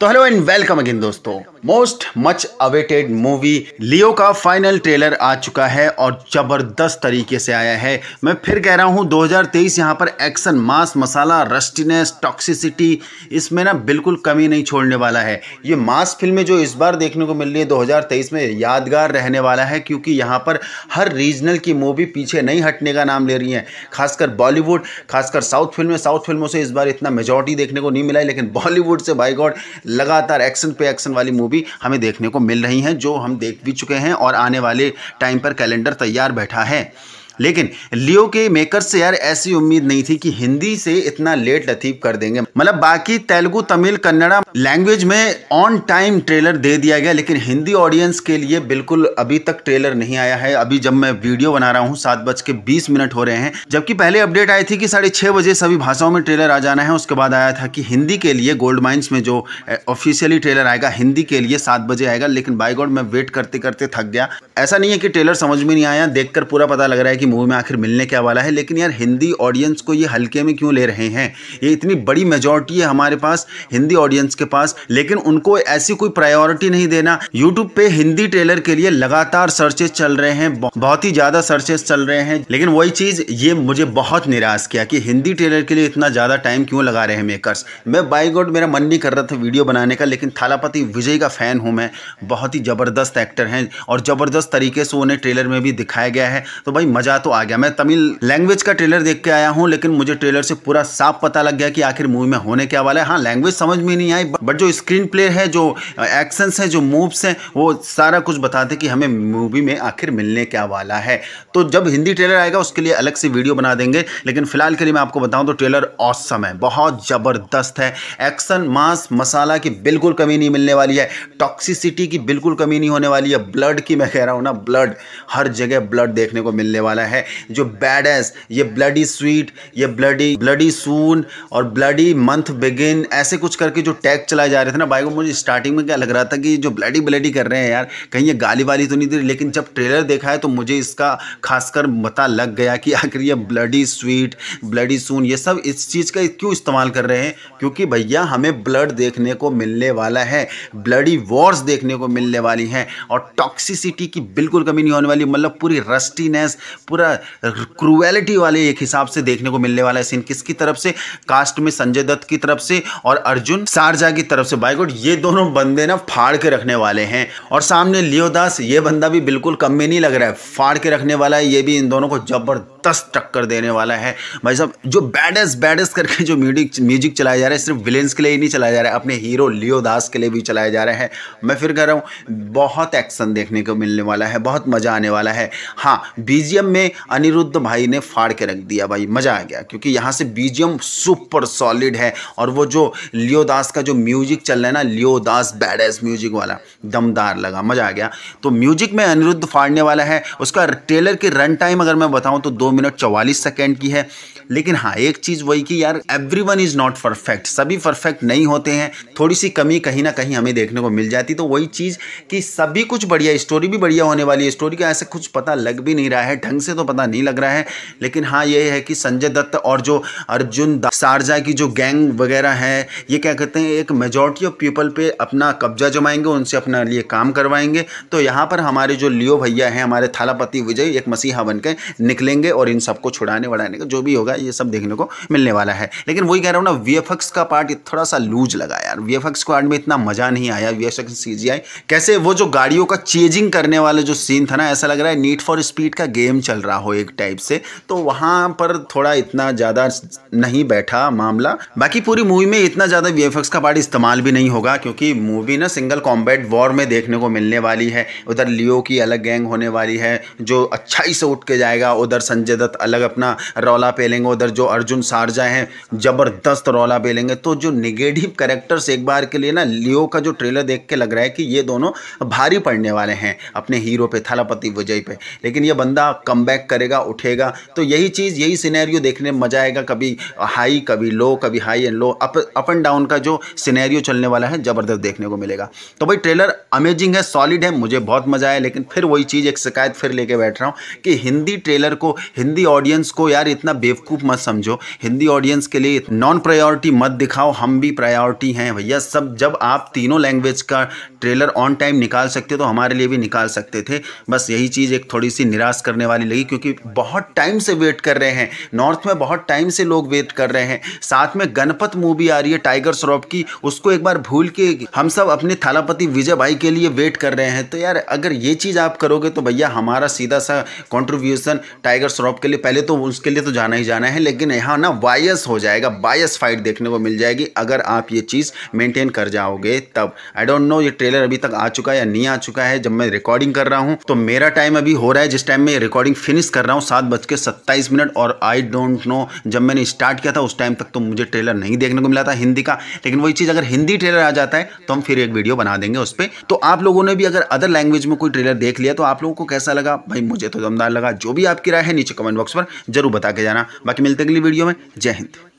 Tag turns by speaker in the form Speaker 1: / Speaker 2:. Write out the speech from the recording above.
Speaker 1: तो hello and welcome again दोस्तों most much awaited movie Leo का फाइनल ट्रेलर आ चुका है और जबरदस्त तरीके से आया है मैं फिर कह रहा हूं 2023 यहां पर एक्शन मास मसाला रस्टिनेस टॉक्सिसिटी इसमें ना बिल्कुल कमी नहीं छोड़ने वाला है ये मास फिल्में जो इस बार देखने को मिल रही है दो में यादगार रहने वाला है क्योंकि यहाँ पर हर रीजनल की मूवी पीछे नहीं हटने का नाम ले रही है खासकर बॉलीवुड खासकर साउथ फिल्में साउथ फिल्मों से इस बार इतना मेजोरिटी देखने को नहीं मिला है लेकिन बॉलीवुड से बाई गॉड लगातार एक्शन पे एक्शन वाली मूवी हमें देखने को मिल रही हैं जो हम देख भी चुके हैं और आने वाले टाइम पर कैलेंडर तैयार बैठा है लेकिन लियो के मेकर से यार ऐसी उम्मीद नहीं थी कि हिंदी से इतना लेट लतीफ कर देंगे मतलब बाकी तेलुगु तमिल कन्नड़ा लैंग्वेज में ऑन टाइम ट्रेलर दे दिया गया लेकिन हिंदी ऑडियंस के लिए बिल्कुल अभी तक ट्रेलर नहीं आया है अभी जब मैं वीडियो बना रहा हूँ सात बज के बीस मिनट हो रहे हैं जबकि पहले अपडेट आई थी कि साढ़े छह बजे सभी भाषाओं में ट्रेलर आ जाना है उसके बाद आया था कि हिंदी के लिए गोल्ड माइंस में जो ऑफिशियली ट्रेलर आएगा हिंदी के लिए सात बजे आएगा लेकिन बाई गॉड मैं वेट करते करते थक गया ऐसा नहीं है कि ट्रेलर समझ में नहीं आया देखकर पूरा पता लग रहा है कि मूवी में आखिर मिलने क्या वाला है लेकिन यार हिंदी ऑडियंस को ये हल्के में क्यों ले रहे हैं ये इतनी बड़ी मेजोरिटी है हमारे पास हिंदी ऑडियंस के पास लेकिन उनको ऐसी कोई प्रायोरिटी नहीं देना यूट्यूब पे हिंदी ट्रेलर के लिए लगातार सर्चेज चल रहे हैं बहुत ही ज़्यादा सर्चेज चल रहे हैं लेकिन वही चीज़ ये मुझे बहुत निराश किया कि हिंदी ट्रेलर के लिए इतना ज़्यादा टाइम क्यों लगा रहे हैं मेकर्स मैं बाई गॉड मेरा मन नहीं कर रहा था वीडियो बनाने का लेकिन थालापति विजय का फ़ैन हूँ मैं बहुत ही ज़बरदस्त एक्टर हैं और ज़बरदस्त तरीके से उन्हें ट्रेलर में भी दिखाया गया है तो भाई मज़ा तो आ गया मैं तमिल लैंग्वेज का ट्रेलर देख के आया हूँ लेकिन मुझे ट्रेलर से पूरा साफ पता लग गया कि आखिर मूवी में होने क्या वाला है हाँ लैंग्वेज समझ में नहीं आई बट जो स्क्रीन प्ले है जो एक्शंस है जो मूव्स हैं वो सारा कुछ बताते कि हमें मूवी में आखिर मिलने क्या वाला है तो जब हिंदी ट्रेलर आएगा उसके लिए अलग से वीडियो बना देंगे लेकिन फिलहाल के लिए मैं आपको बताऊँ तो ट्रेलर औसम है बहुत ज़बरदस्त है एक्शन मांस मसाला की बिल्कुल कमी नहीं मिलने वाली है टॉक्सिसिटी की बिल्कुल कमी नहीं होने वाली है ब्लड की मैं कह रहा हूँ ना ब्लड हर जगह ब्लड देखने को मिलने वाला जाना है जो बैड एस ये ब्लडी स्वीट ये ब्लडी ब्लडी सून और ब्लडी मंथ बिगिन ऐसे कुछ करके जो टैग चलाए जा रहे थे ना भाई को मुझे स्टार्टिंग में क्या लग रहा था कि जो ब्लडी ब्लडी कर रहे हैं यार कहीं ये गाली वाली तो नहीं दे रही लेकिन जब ट्रेलर देखा है तो मुझे इसका खासकर पता लग गया कि आखिर ये ब्लडी स्वीट ब्लडी सून ये सब इस चीज़ का क्यों इस्तेमाल कर रहे हैं क्योंकि भैया हमें ब्लड देखने को मिलने वाला है ब्लडी वॉर्स देखने को मिलने वाली हैं और टॉक्सिसिटी की बिल्कुल कमी नहीं होने वाली मतलब पूरी रस्टीनेस पूरा क्रुएलिटी वाले एक हिसाब से देखने को मिलने वाला है सीन किसकी तरफ से कास्ट में संजय दत्त की तरफ से और अर्जुन सारजा की तरफ से बाइकोट ये दोनों बंदे ना फाड़ के रखने वाले हैं और सामने लियोदास ये बंदा भी बिल्कुल कम में नहीं लग रहा है फाड़ के रखने वाला है ये भी इन दोनों को जबरदस्त ज़बरदस्त टक्कर देने वाला है भाई साहब जो बैडस बैडस करके जो म्यूजिक म्यूजिक चलाया जा रहा है सिर्फ विलेंस के लिए ही नहीं चलाया जा रहा है अपने हीरो लियो दास के लिए भी चलाया जा रहा है मैं फिर कह रहा हूँ बहुत एक्शन देखने को मिलने वाला है बहुत मज़ा आने वाला है हाँ बी में अनिरुद्ध भाई ने फाड़ के रख दिया भाई मज़ा आ गया क्योंकि यहाँ से बी सुपर सॉलिड है और वो जो लियो दास का जो म्यूजिक चल रहा है ना लियो दास बैडस म्यूजिक वाला दमदार लगा मज़ा आ गया तो म्यूजिक में अनिरुद्ध फाड़ने वाला है उसका ट्रेलर के रन टाइम अगर मैं बताऊँ तो दो मिनट चौवालीस सेकेंड की है लेकिन हाँ एक चीज़ वही कि यार everyone is not perfect सभी परफेक्ट नहीं होते हैं थोड़ी सी कमी कहीं ना कहीं हमें देखने को मिल जाती तो वही चीज़ कि सभी कुछ बढ़िया स्टोरी भी बढ़िया होने वाली है स्टोरी का ऐसे कुछ पता लग भी नहीं रहा है ढंग से तो पता नहीं लग रहा है लेकिन हाँ ये है कि संजय दत्त और जो अर्जुन शारजा की जो गैंग वगैरह है ये क्या कहते हैं एक मेजोरिटी ऑफ पीपल पर अपना कब्जा जमाएंगे उनसे अपना लिए काम करवाएंगे तो यहाँ पर हमारे जो लियो भैया हैं हमारे थालापति विजय एक मसीहा बन निकलेंगे और इन सबको छुड़ाने वड़ाने का जो भी होगा ये सब देखने को मिलने वाला है लेकिन वही कह रहा हूँ ना वी का पार्ट थोड़ा सा लूज लगा यार वी पार्ट में इतना मज़ा नहीं आया वी एफ कैसे वो जो गाड़ियों का चेजिंग करने वाला जो सीन था ना ऐसा लग रहा है नीट फॉर स्पीड का गेम चल रहा हो एक टाइप से तो वहाँ पर थोड़ा इतना ज़्यादा नहीं बैठा मामला बाकी पूरी मूवी में इतना ज़्यादा वी का पार्ट इस्तेमाल भी नहीं होगा क्योंकि मूवी ना सिंगल कॉम्बैट वॉर में देखने को मिलने वाली है उधर लियो की अलग गैंग होने वाली है जो अच्छाई से उठ के जाएगा उधर संजय संजय दत्त अलग अपना रौला पेलेंगे उधर जो अर्जुन सारजा हैं ज़बरदस्त रौला पेलेंगे तो जो निगेटिव करेक्टर्स एक बार के लिए ना लियो का जो ट्रेलर देख के लग रहा है कि ये दोनों भारी पड़ने वाले हैं अपने हीरो पे थलापति विजय पे लेकिन ये बंदा कम करेगा उठेगा तो यही चीज़ यही सिनेरियो देखने मज़ा आएगा कभी हाई कभी लो कभी high and low up and down का जो सिनेरियो चलने वाला है ज़बरदस्त देखने को मिलेगा तो भाई ट्रेलर अमेजिंग है सॉलिड है मुझे बहुत मज़ा आया लेकिन फिर वही चीज़ एक शिकायत फिर लेके बैठ रहा हूँ कि हिंदी ट्रेलर को हिंदी ऑडियंस को यार इतना बेवकूफ़ मत समझो हिंदी ऑडियंस के लिए नॉन प्रायोरिटी मत दिखाओ हम भी प्रायोरिटी हैं भैया सब जब आप तीनों लैंग्वेज का ट्रेलर ऑन टाइम निकाल सकते तो हमारे लिए भी निकाल सकते थे बस यही चीज़ एक थोड़ी सी निराश करने वाली लगी क्योंकि बहुत टाइम से वेट कर रहे हैं नॉर्थ में बहुत टाइम से लोग वेट कर रहे हैं साथ में गणपत मूवी आ रही है टाइगर श्रॉफ की उसको एक बार भूल के हम सब अपने थालापति विजय भाई के लिए वेट कर रहे हैं तो यार अगर ये चीज़ आप करोगे तो भैया हमारा सीधा सा कॉन्ट्रीब्यूशन टाइगर श्रॉफ ड्रॉप के लिए पहले तो उसके लिए तो जाना ही जाना है लेकिन यहाँ ना बायस हो जाएगा बायस फाइट देखने को मिल जाएगी अगर आप ये चीज़ मेंटेन कर जाओगे तब आई डोंट नो ये ट्रेलर अभी तक आ चुका है या नहीं आ चुका है जब मैं रिकॉर्डिंग कर रहा हूँ तो मेरा टाइम अभी हो रहा है जिस टाइम मैं रिकॉर्डिंग फिनिश कर रहा हूँ सात बज के सत्ताईस मिनट और आई डोंट नो जब मैंने स्टार्ट किया था उस टाइम तक तो मुझे ट्रेलर नहीं देखने को मिला था हिंदी का लेकिन वही चीज़ अगर हिंदी ट्रेलर आ जाता है तो हम फिर एक वीडियो बना देंगे उस पर तो आप लोगों ने भी अगर अदर लैंग्वेज में कोई ट्रेलर देख लिया तो आप लोगों को कैसा लगा भाई मुझे तो दमदार लगा जो भी आपकी राय है नीचे कमेंट बॉक्स पर जरूर बता के जाना बाकी मिलते अगली वीडियो में जय हिंद